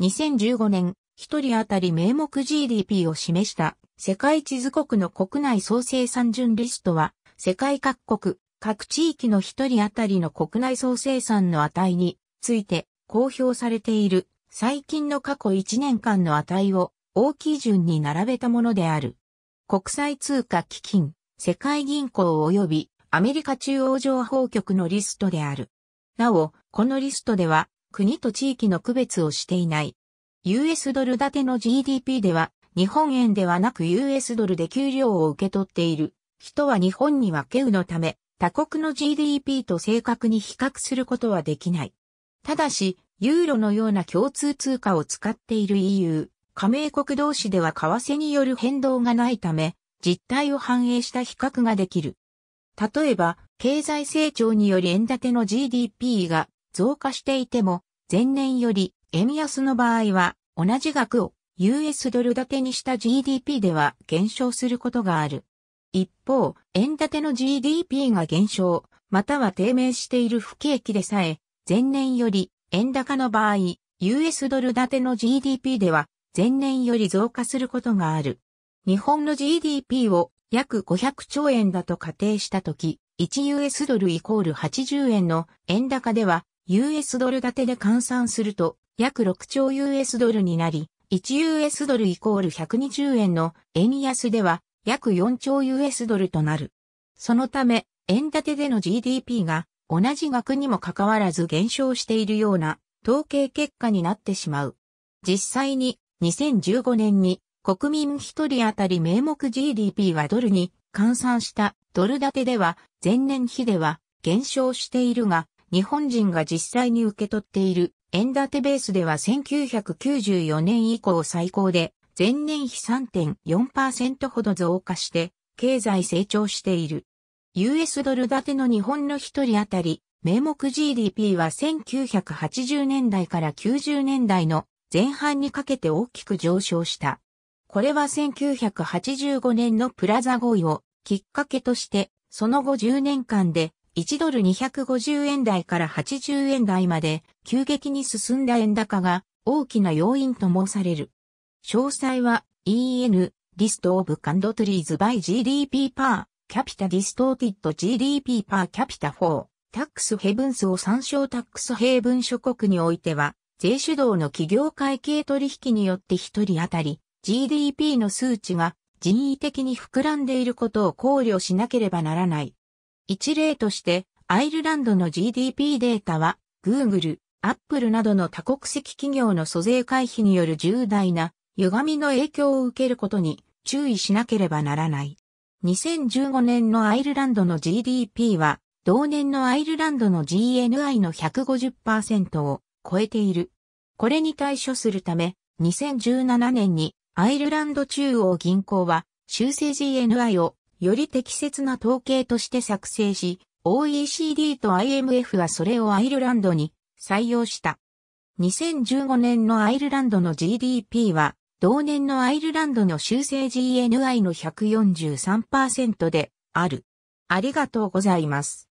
2015年、一人当たり名目 GDP を示した世界地図国の国内総生産順リストは、世界各国、各地域の一人当たりの国内総生産の値について公表されている最近の過去1年間の値を大きい順に並べたものである。国際通貨基金、世界銀行及びアメリカ中央情報局のリストである。なお、このリストでは国と地域の区別をしていない。US ドル建ての GDP では、日本円ではなく US ドルで給料を受け取っている人は日本には稀有のため、他国の GDP と正確に比較することはできない。ただし、ユーロのような共通通貨を使っている EU、加盟国同士では為替による変動がないため、実態を反映した比較ができる。例えば、経済成長により円建ての GDP が増加していても、前年より円安の場合は同じ額を US ドル建てにした GDP では減少することがある。一方、円建ての GDP が減少、または低迷している不景気でさえ、前年より円高の場合、US ドル建ての GDP では前年より増加することがある。日本の GDP を約500兆円だと仮定したとき、1US ドルイコール80円の円高では US ドル建てで換算すると、約6兆 US ドルになり、1US ドルイコール120円の円安では約4兆 US ドルとなる。そのため、円建てでの GDP が同じ額にもかかわらず減少しているような統計結果になってしまう。実際に2015年に国民一人当たり名目 GDP はドルに換算したドル建てでは前年比では減少しているが日本人が実際に受け取っている円建てベースでは1994年以降最高で前年比3.4%ほど増加して経済成長している。US ドル建ての日本の一人当たり名目 GDP は1980年代から90年代の前半にかけて大きく上昇した。これは1985年のプラザ合意をきっかけとして、その後10年間で1ドル250円台から80円台まで急激に進んだ円高が大きな要因と申される。詳細は EN リストオブカンドトゥリーズ e by GDP パーキャピタディストーティッ r GDP パーキャピタ4 t a for Tax Havens を参照タックスヘイブン諸国においては税主導の企業会計取引によって1人当たり GDP の数値が人為的に膨らんでいることを考慮しなければならない。一例として、アイルランドの GDP データは、Google、Apple などの多国籍企業の租税回避による重大な歪みの影響を受けることに注意しなければならない。2015年のアイルランドの GDP は、同年のアイルランドの GNI の150%を超えている。これに対処するため、2017年にアイルランド中央銀行は修正 GNI をより適切な統計として作成し、OECD と IMF はそれをアイルランドに採用した。2015年のアイルランドの GDP は、同年のアイルランドの修正 GNI の143%である。ありがとうございます。